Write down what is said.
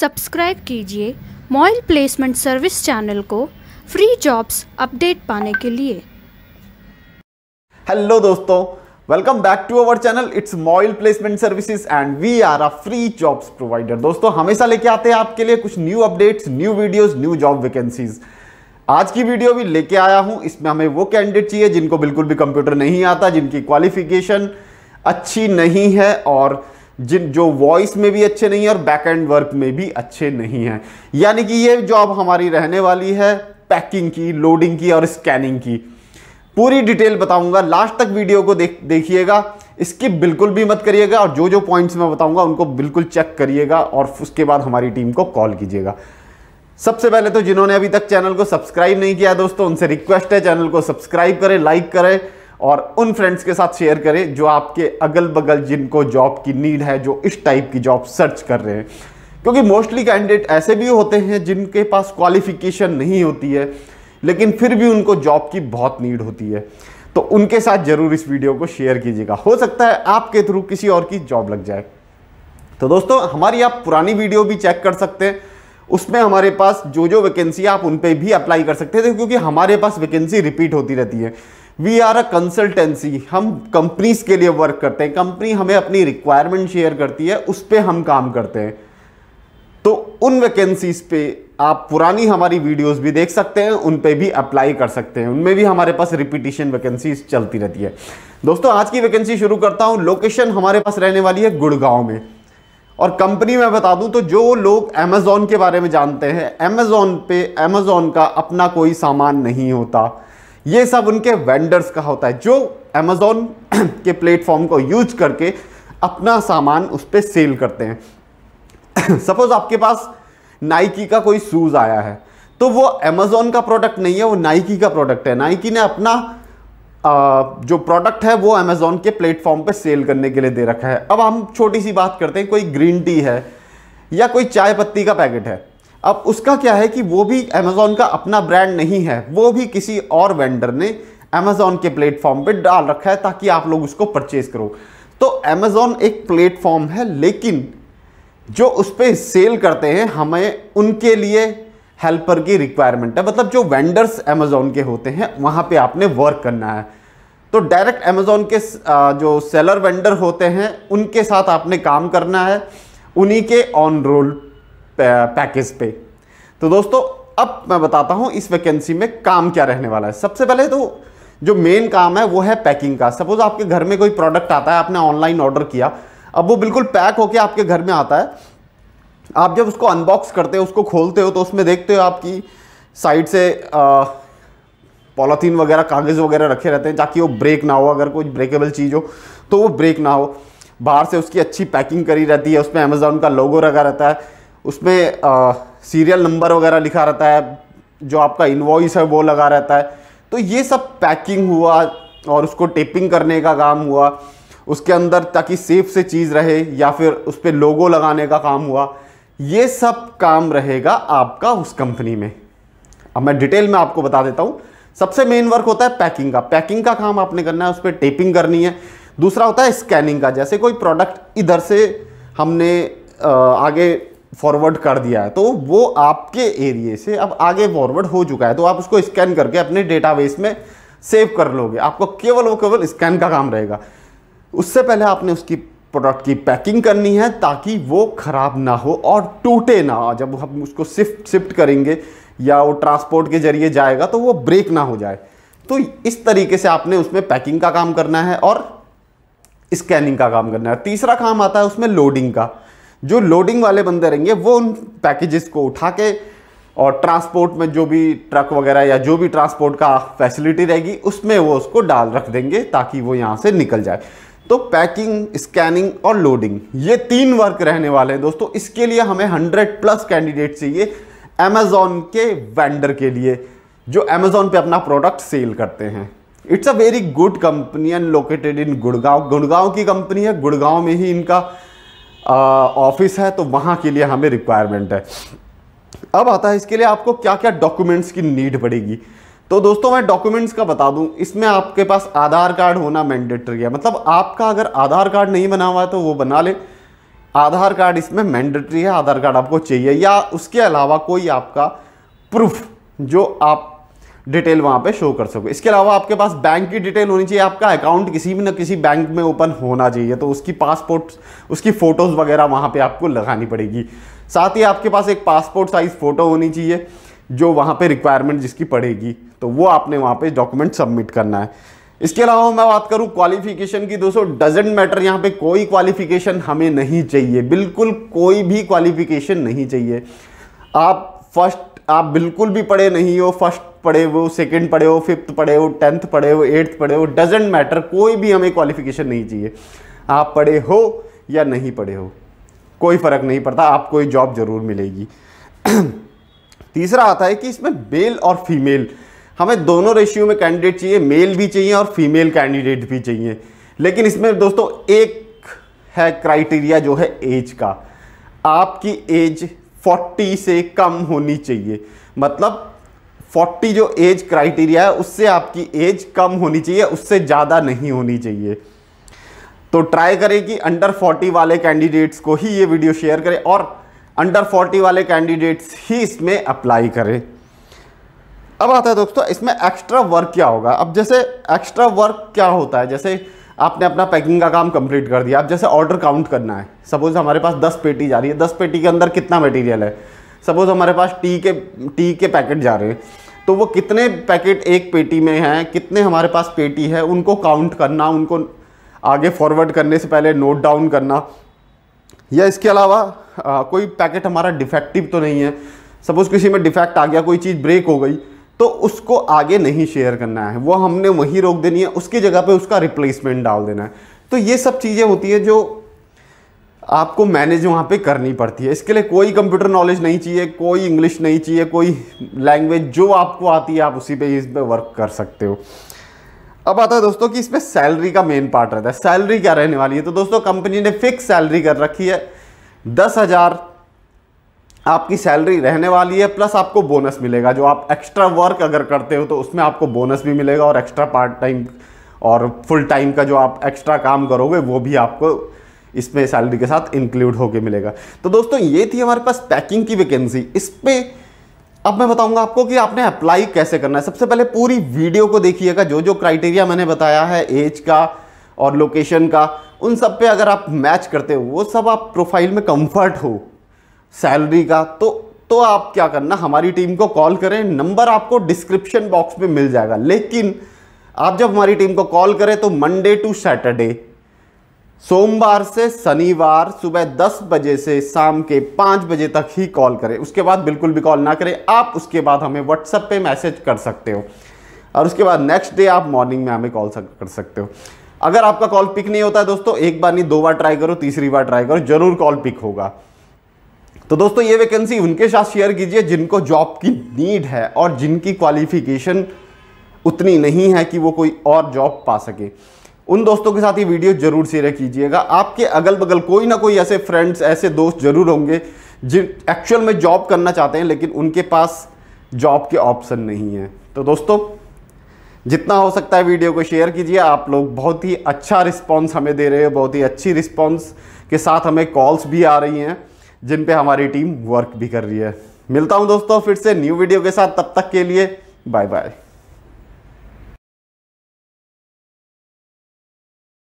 subscribe कीजिए मॉयल placement service channel को फ्री जॉब्स अपडेट पाने के लिए हेलो दोस्तों welcome back to our channel it's मॉयल placement services and we are a free jobs provider दोस्तों हमेशा लेके आते हैं आपके लिए कुछ new updates new videos new job vacancies आज की वीडियो भी लेके आया हूं इसमें हमें वो कैंडिडेट चाहिए जिनको बिल्कुल भी कंप्यूटर नहीं आता जिनकी क्वालिफिकेशन अच्छी नहीं है और जिन जो वॉइस में भी अच्छे नहीं है और बैक एंड वर्क में भी अच्छे नहीं है यानी कि ये जॉब हमारी रहने वाली है पैकिंग की लोडिंग की और स्कैनिंग की पूरी डिटेल बताऊंगा लास्ट तक वीडियो को देख देखिएगा इसकी बिल्कुल भी मत करिएगा और जो जो पॉइंट्स मैं बताऊंगा उनको बिल्कुल चेक करिएगा और उसके बाद हमारी टीम को कॉल कीजिएगा सबसे पहले तो जिन्होंने अभी तक चैनल को सब्सक्राइब नहीं किया दोस्तों उनसे रिक्वेस्ट है चैनल को सब्सक्राइब करें लाइक करें और उन फ्रेंड्स के साथ शेयर करें जो आपके अगल बगल जिनको जॉब की नीड है जो इस टाइप की जॉब सर्च कर रहे हैं क्योंकि मोस्टली कैंडिडेट ऐसे भी होते हैं जिनके पास क्वालिफिकेशन नहीं होती है लेकिन फिर भी उनको जॉब की बहुत नीड होती है तो उनके साथ ज़रूर इस वीडियो को शेयर कीजिएगा हो सकता है आपके थ्रू किसी और की जॉब लग जाए तो दोस्तों हमारी आप पुरानी वीडियो भी चेक कर सकते हैं उसमें हमारे पास जो जो वैकेंसी आप उन पर भी अप्लाई कर सकते थे क्योंकि हमारे पास वैकेंसी रिपीट होती रहती है वी आर अ कंसल्टेंसी हम कंपनीज के लिए वर्क करते हैं कंपनी हमें अपनी रिक्वायरमेंट शेयर करती है उस पर हम काम करते हैं तो उन वैकेंसीज पे आप पुरानी हमारी वीडियोस भी देख सकते हैं उन पे भी अप्लाई कर सकते हैं उनमें भी हमारे पास रिपीटिशन वैकेंसीज चलती रहती है दोस्तों आज की वैकेंसी शुरू करता हूँ लोकेशन हमारे पास रहने वाली है गुड़गांव में और कंपनी में बता दूं तो जो लोग अमेज़ोन के बारे में जानते हैं अमेज़ोन पे अमेज़ोन का अपना कोई सामान नहीं होता ये सब उनके वेंडर्स का होता है जो अमेज़ोन के प्लेटफॉर्म को यूज करके अपना सामान उस पर सेल करते हैं सपोज़ आपके पास नाइकी का कोई शूज़ आया है तो वो अमेज़ोन का प्रोडक्ट नहीं है वो नाइकी का प्रोडक्ट है नाइकी ने अपना आ, जो प्रोडक्ट है वो अमेज़ोन के प्लेटफॉर्म पे सेल करने के लिए दे रखा है अब हम छोटी सी बात करते हैं कोई ग्रीन टी है या कोई चाय पत्ती का पैकेट है अब उसका क्या है कि वो भी अमेज़ोन का अपना ब्रांड नहीं है वो भी किसी और वेंडर ने अमेज़ोन के प्लेटफॉर्म पे डाल रखा है ताकि आप लोग उसको परचेज करो तो अमेज़ोन एक प्लेटफॉर्म है लेकिन जो उस पर सेल करते हैं हमें उनके लिए हेल्पर की रिक्वायरमेंट है मतलब जो वेंडर्स अमेज़ोन के होते हैं वहाँ पे आपने वर्क करना है तो डायरेक्ट अमेज़ोन के जो सेलर वेंडर होते हैं उनके साथ आपने काम करना है उन्हीं के ऑन रोल पैकेज पे तो दोस्तों अब मैं बताता हूँ इस वैकेंसी में काम क्या रहने वाला है सबसे पहले तो जो मेन काम है वो है पैकिंग का सपोज आपके घर में कोई प्रोडक्ट आता है आपने ऑनलाइन ऑर्डर किया अब वो बिल्कुल पैक होके आपके घर में आता है आप जब उसको अनबॉक्स करते हो उसको खोलते हो तो उसमें देखते हो आपकी साइड से पॉलीथीन वगैरह कागज़ वगैरह रखे रहते हैं ताकि वो ब्रेक ना हो अगर कोई ब्रेकेबल चीज़ हो तो वो ब्रेक ना हो बाहर से उसकी अच्छी पैकिंग करी रहती है उसमें अमेज़ोन का लोगो लगा रहता है उसमें सीरियल नंबर वगैरह लिखा रहता है जो आपका इन्वॉइस है वो लगा रहता है तो ये सब पैकिंग हुआ और उसको टेपिंग करने का काम हुआ उसके अंदर ताकि सेफ से चीज़ रहे या फिर उस पर लोगो लगाने का काम हुआ ये सब काम रहेगा आपका उस कंपनी में अब मैं डिटेल में आपको बता देता हूँ सबसे मेन वर्क होता है पैकिंग का पैकिंग का काम आपने करना है उस पर टेपिंग करनी है दूसरा होता है स्कैनिंग का जैसे कोई प्रोडक्ट इधर से हमने आगे फॉरवर्ड कर दिया है तो वो आपके एरिए से अब आगे फॉरवर्ड हो चुका है तो आप उसको स्कैन करके अपने डेटाबेस में सेव कर लोगे आपको केवल वो केवल स्कैन का काम रहेगा उससे पहले आपने उसकी प्रोडक्ट की पैकिंग करनी है ताकि वो ख़राब ना हो और टूटे ना जब हम उसको शिफ्ट शिफ्ट करेंगे या वो ट्रांसपोर्ट के जरिए जाएगा तो वो ब्रेक ना हो जाए तो इस तरीके से आपने उसमें पैकिंग का काम करना है और स्कैनिंग का काम करना है तीसरा काम आता है उसमें लोडिंग का जो लोडिंग वाले बंदे रहेंगे वो उन पैकेजेस को उठा के और ट्रांसपोर्ट में जो भी ट्रक वगैरह या जो भी ट्रांसपोर्ट का फैसिलिटी रहेगी उसमें वो उसको डाल रख देंगे ताकि वो यहाँ से निकल जाए तो पैकिंग स्कैनिंग और लोडिंग ये तीन वर्क रहने वाले हैं दोस्तों इसके लिए हमें 100 प्लस कैंडिडेट चाहिए अमेजोन के वेंडर के लिए जो अमेजोन पे अपना प्रोडक्ट सेल करते हैं it's a very good company and located in Gurgaon Gurgaon की कंपनी है गुड़गांव में ही इनका ऑफिस है तो वहाँ के लिए हमें रिक्वायरमेंट है अब आता है इसके लिए आपको क्या क्या डॉक्यूमेंट्स की नीड पड़ेगी तो दोस्तों मैं डॉक्यूमेंट्स का बता दूं इसमें आपके पास आधार कार्ड होना मैंडेटरी है मतलब आपका अगर आधार कार्ड नहीं बना हुआ है तो वो बना ले आधार कार्ड इसमें मैंडेटरी है आधार कार्ड आपको चाहिए या उसके अलावा कोई आपका प्रूफ जो आप डिटेल वहाँ पे शो कर सको इसके अलावा आपके पास बैंक की डिटेल होनी चाहिए आपका अकाउंट किसी भी ना किसी बैंक में ओपन होना चाहिए तो उसकी पासपोर्ट उसकी फ़ोटोज़ वगैरह वहाँ पे आपको लगानी पड़ेगी साथ ही आपके पास एक पासपोर्ट साइज़ फ़ोटो होनी चाहिए जो वहाँ पे रिक्वायरमेंट जिसकी पड़ेगी तो वो आपने वहाँ पे डॉक्यूमेंट सबमिट करना है इसके अलावा मैं बात करूँ क्वालिफिकेशन की दोस्तों डजेंट मैटर यहाँ पे कोई क्वालिफिकेशन हमें नहीं चाहिए बिल्कुल कोई भी क्वालिफिकेशन नहीं चाहिए आप फर्स्ट आप बिल्कुल भी पढ़े नहीं हो फर्स्ट पढ़े हो सेकेंड पढ़े हो फिफ्थ पढ़े हो टेंथ पढ़े हो एट्थ पढ़े हो डजेंट मैटर कोई भी हमें क्वालिफिकेशन नहीं चाहिए आप पढ़े हो या नहीं पढ़े हो कोई फ़र्क नहीं पड़ता आपको ये जॉब ज़रूर मिलेगी तीसरा आता है कि इसमें मेल और फीमेल हमें दोनों रेशियो में कैंडिडेट चाहिए मेल भी चाहिए और फीमेल कैंडिडेट भी चाहिए लेकिन इसमें दोस्तों एक है क्राइटेरिया जो है एज का आपकी एज 40 से कम होनी चाहिए मतलब 40 जो एज क्राइटेरिया है उससे आपकी एज कम होनी चाहिए उससे ज़्यादा नहीं होनी चाहिए तो ट्राई करें कि अंडर 40 वाले कैंडिडेट्स को ही ये वीडियो शेयर करें और अंडर 40 वाले कैंडिडेट्स ही इसमें अप्लाई करें अब आता है दोस्तों इसमें एक्स्ट्रा वर्क क्या होगा अब जैसे एक्स्ट्रा वर्क क्या होता है जैसे आपने अपना पैकिंग का काम कंप्लीट कर दिया आप जैसे ऑर्डर काउंट करना है सपोज़ हमारे पास दस पेटी जा रही है दस पेटी के अंदर कितना मटेरियल है सपोज़ हमारे पास T K T K packet जा रहे हैं तो वो कितने पैकेट एक पेटी में हैं कितने हमारे पास पेटी है उनको काउंट करना उनको आगे फॉरवर्ड करने से पहले नोट डाउन करना या इसके अलावा आ, कोई पैकेट हमारा डिफेक्टिव तो नहीं है सपोज़ किसी में डिफेक्ट आ गया कोई चीज़ ब्रेक हो गई तो उसको आगे नहीं शेयर करना है वो हमने वहीं रोक देनी है उसकी जगह पे उसका रिप्लेसमेंट डाल देना है तो ये सब चीज़ें होती है जो आपको मैनेज वहाँ पे करनी पड़ती है इसके लिए कोई कंप्यूटर नॉलेज नहीं चाहिए कोई इंग्लिश नहीं चाहिए कोई लैंग्वेज जो आपको आती है आप उसी पे इस पर वर्क कर सकते हो अब आता है दोस्तों कि इसमें सैलरी का मेन पार्ट रहता है सैलरी क्या रहने वाली है तो दोस्तों कंपनी ने फिक्स सैलरी कर रखी है दस हज़ार आपकी सैलरी रहने वाली है प्लस आपको बोनस मिलेगा जो आप एक्स्ट्रा वर्क अगर करते हो तो उसमें आपको बोनस भी मिलेगा और एक्स्ट्रा पार्ट टाइम और फुल टाइम का जो आप एक्स्ट्रा काम करोगे वो भी आपको इसमें सैलरी के साथ इंक्लूड होके मिलेगा तो दोस्तों ये थी हमारे पास पैकिंग की वैकेंसी इस पर अब मैं बताऊंगा आपको कि आपने अप्लाई कैसे करना है सबसे पहले पूरी वीडियो को देखिएगा जो जो क्राइटेरिया मैंने बताया है एज का और लोकेशन का उन सब पे अगर आप मैच करते हो वो सब आप प्रोफाइल में कंफर्ट हो सैलरी का तो तो आप क्या करना हमारी टीम को कॉल करें नंबर आपको डिस्क्रिप्शन बॉक्स में मिल जाएगा लेकिन आप जब हमारी टीम को कॉल करें तो मंडे टू सैटरडे सोमवार से शनिवार सुबह 10 बजे से शाम के 5 बजे तक ही कॉल करें उसके बाद बिल्कुल भी कॉल ना करें आप उसके बाद हमें व्हाट्सएप पे मैसेज कर सकते हो और उसके बाद नेक्स्ट डे आप मॉर्निंग में हमें कॉल कर सकते हो अगर आपका कॉल पिक नहीं होता है दोस्तों एक बार नहीं दो बार ट्राई करो तीसरी बार ट्राई करो जरूर कॉल पिक होगा तो दोस्तों ये वैकेंसी उनके साथ शेयर कीजिए जिनको जॉब की नीड है और जिनकी क्वालिफिकेशन उतनी नहीं है कि वो कोई और जॉब पा सके उन दोस्तों के साथ ये वीडियो जरूर शेयर कीजिएगा आपके अगल बगल कोई ना कोई ऐसे फ्रेंड्स ऐसे दोस्त जरूर होंगे जिन एक्चुअल में जॉब करना चाहते हैं लेकिन उनके पास जॉब के ऑप्शन नहीं है तो दोस्तों जितना हो सकता है वीडियो को शेयर कीजिए आप लोग बहुत ही अच्छा रिस्पॉन्स हमें दे रहे हो बहुत ही अच्छी रिस्पॉन्स के साथ हमें कॉल्स भी आ रही हैं जिन पे हमारी टीम वर्क भी कर रही है मिलता हूँ दोस्तों फिर से न्यू वीडियो के साथ तब तक के लिए बाय बाय